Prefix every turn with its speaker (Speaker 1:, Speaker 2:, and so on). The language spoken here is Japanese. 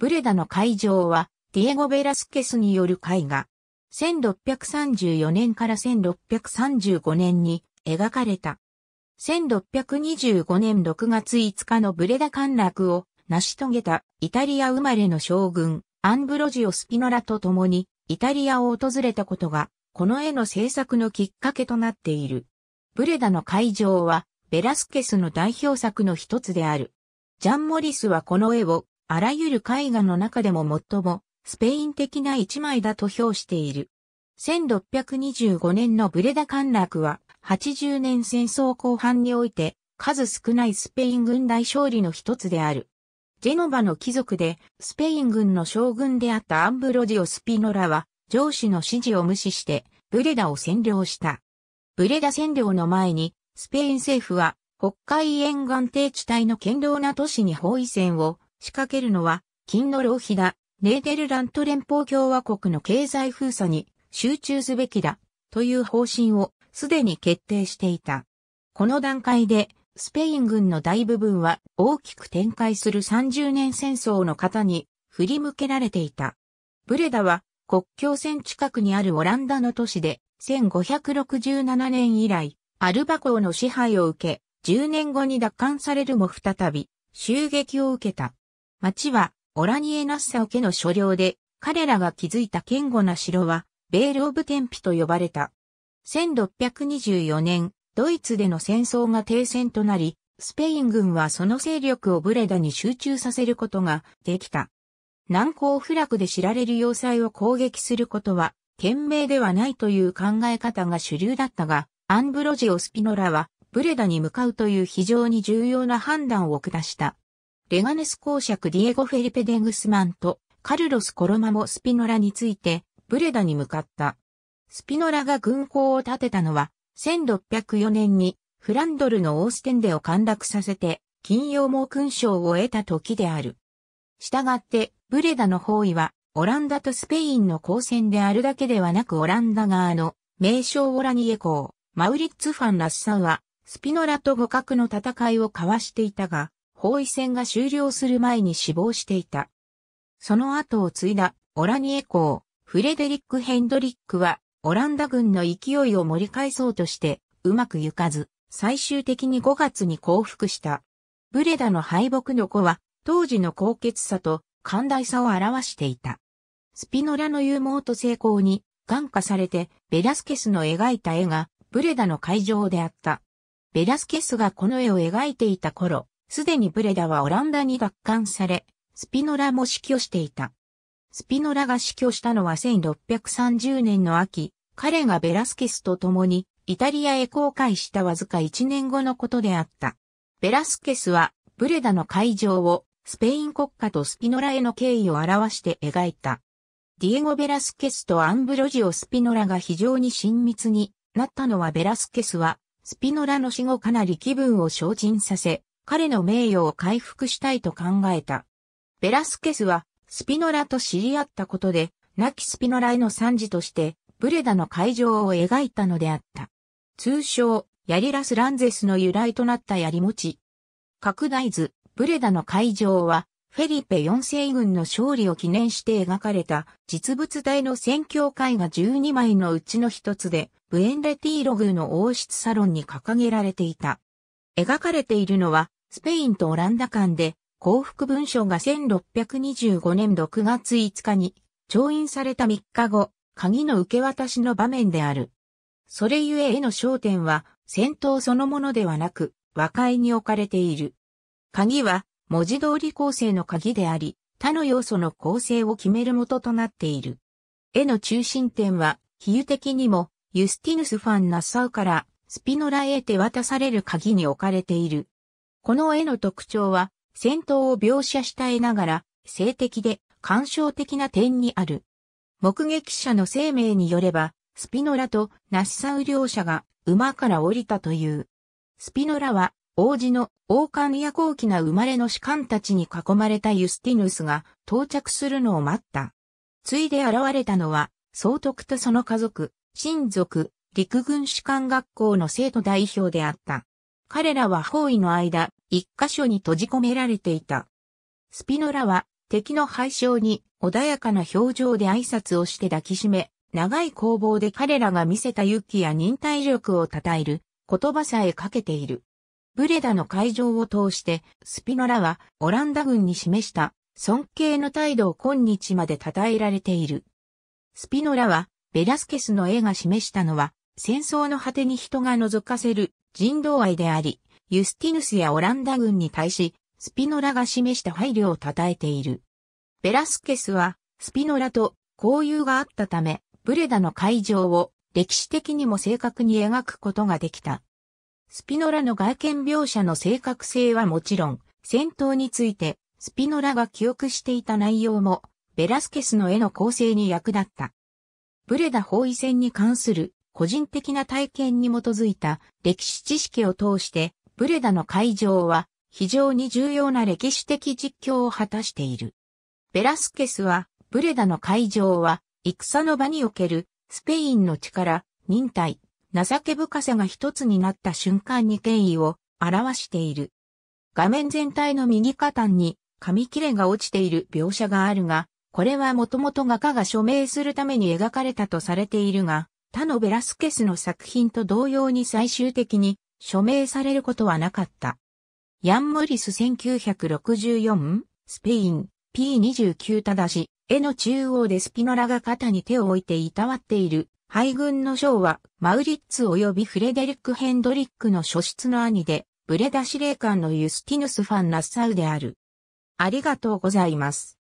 Speaker 1: ブレダの会場は、ディエゴ・ベラスケスによる絵画。1634年から1635年に描かれた。1625年6月5日のブレダ陥落を成し遂げたイタリア生まれの将軍アンブロジオ・スピノラと共にイタリアを訪れたことがこの絵の制作のきっかけとなっている。ブレダの会場はベラスケスの代表作の一つである。ジャン・モリスはこの絵をあらゆる絵画の中でも最もスペイン的な一枚だと評している。1625年のブレダ陥落は80年戦争後半において数少ないスペイン軍大勝利の一つである。ジェノバの貴族でスペイン軍の将軍であったアンブロジオ・スピノラは上司の指示を無視してブレダを占領した。ブレダ占領の前にスペイン政府は北海沿岸低地帯の堅牢な都市に包囲戦を仕掛けるのは、金の浪費だ。ネーデルラント連邦共和国の経済封鎖に集中すべきだ。という方針をすでに決定していた。この段階で、スペイン軍の大部分は大きく展開する30年戦争の方に振り向けられていた。ブレダは国境線近くにあるオランダの都市で1567年以来アルバ港の支配を受け10年後に奪還されるも再び襲撃を受けた。町はオラニエナッサオ家の所領で、彼らが築いた堅固な城は、ベール・オブ・テンピと呼ばれた。1624年、ドイツでの戦争が停戦となり、スペイン軍はその勢力をブレダに集中させることができた。難攻不落で知られる要塞を攻撃することは、賢明ではないという考え方が主流だったが、アンブロジオ・スピノラは、ブレダに向かうという非常に重要な判断を下した。レガネス公爵ディエゴ・フェリペ・デグスマンとカルロス・コロマモ・スピノラについてブレダに向かった。スピノラが軍港を建てたのは1604年にフランドルのオーステンデを陥落させて金曜も勲章を得た時である。したがってブレダの包囲はオランダとスペインの交戦であるだけではなくオランダ側の名称オラニエ公マウリッツ・ファン・ラッサンはスピノラと互角の戦いを交わしていたが包囲戦が終了する前に死亡していた。その後を継いだオラニエ公、フレデリック・ヘンドリックは、オランダ軍の勢いを盛り返そうとして、うまくゆかず、最終的に5月に降伏した。ブレダの敗北の子は、当時の高潔さと寛大さを表していた。スピノラの勇猛と成功に感化されて、ベラスケスの描いた絵が、ブレダの会場であった。ベラスケスがこの絵を描いていた頃、すでにブレダはオランダに奪還され、スピノラも死去していた。スピノラが死去したのは1630年の秋、彼がベラスケスと共にイタリアへ航海したわずか1年後のことであった。ベラスケスはブレダの会場をスペイン国家とスピノラへの敬意を表して描いた。ディエゴ・ベラスケスとアンブロジオ・スピノラが非常に親密になったのはベラスケスはスピノラの死後かなり気分を精進させ、彼の名誉を回復したいと考えた。ベラスケスはスピノラと知り合ったことで、亡きスピノラへの賛辞として、ブレダの会場を描いたのであった。通称、ヤリラス・ランゼスの由来となった槍持ち。拡大図、ブレダの会場は、フェリペ4世軍の勝利を記念して描かれた実物大の宣教会が12枚のうちの一つで、ブエンレティーログの王室サロンに掲げられていた。描かれているのは、スペインとオランダ間で幸福文書が1625年6月5日に調印された3日後、鍵の受け渡しの場面である。それゆえへの焦点は戦闘そのものではなく和解に置かれている。鍵は文字通り構成の鍵であり、他の要素の構成を決める元となっている。絵の中心点は、比喩的にも、ユスティヌス・ファン・ナッサウから、スピノラへ手渡される鍵に置かれている。この絵の特徴は、戦闘を描写した絵ながら、性的で感傷的な点にある。目撃者の生命によれば、スピノラとナッサウ両者が馬から降りたという。スピノラは、王子の王冠や高貴な生まれの士官たちに囲まれたユスティヌスが到着するのを待った。ついで現れたのは、総督とその家族、親族、陸軍士官学校の生徒代表であった。彼らは包囲の間、一箇所に閉じ込められていた。スピノラは敵の敗将に穏やかな表情で挨拶をして抱きしめ、長い攻防で彼らが見せた勇気や忍耐力を称える言葉さえかけている。ブレダの会場を通してスピノラはオランダ軍に示した尊敬の態度を今日まで称えられている。スピノラはベラスケスの絵が示したのは戦争の果てに人が覗かせる人道愛であり、ユスティヌスやオランダ軍に対し、スピノラが示した配慮を称えている。ベラスケスは、スピノラと交友があったため、ブレダの会場を歴史的にも正確に描くことができた。スピノラの外見描写の正確性はもちろん、戦闘についてスピノラが記憶していた内容も、ベラスケスの絵の構成に役立った。ブレダ包囲戦に関する個人的な体験に基づいた歴史知識を通して、ブレダの会場は非常に重要な歴史的実況を果たしている。ベラスケスは、ブレダの会場は、戦の場におけるスペインの力、忍耐、情け深さが一つになった瞬間に権威を表している。画面全体の右肩に紙切れが落ちている描写があるが、これはもともと画家が署名するために描かれたとされているが、他のベラスケスの作品と同様に最終的に署名されることはなかった。ヤン・モリス1964、スペイン、P29 ただし、絵の中央でスピノラが肩に手を置いていたわっている、敗軍の将は、マウリッツ及びフレデリック・ヘンドリックの初出の兄で、ブレダ司令官のユスティヌス・ファン・ナッサウである。ありがとうございます。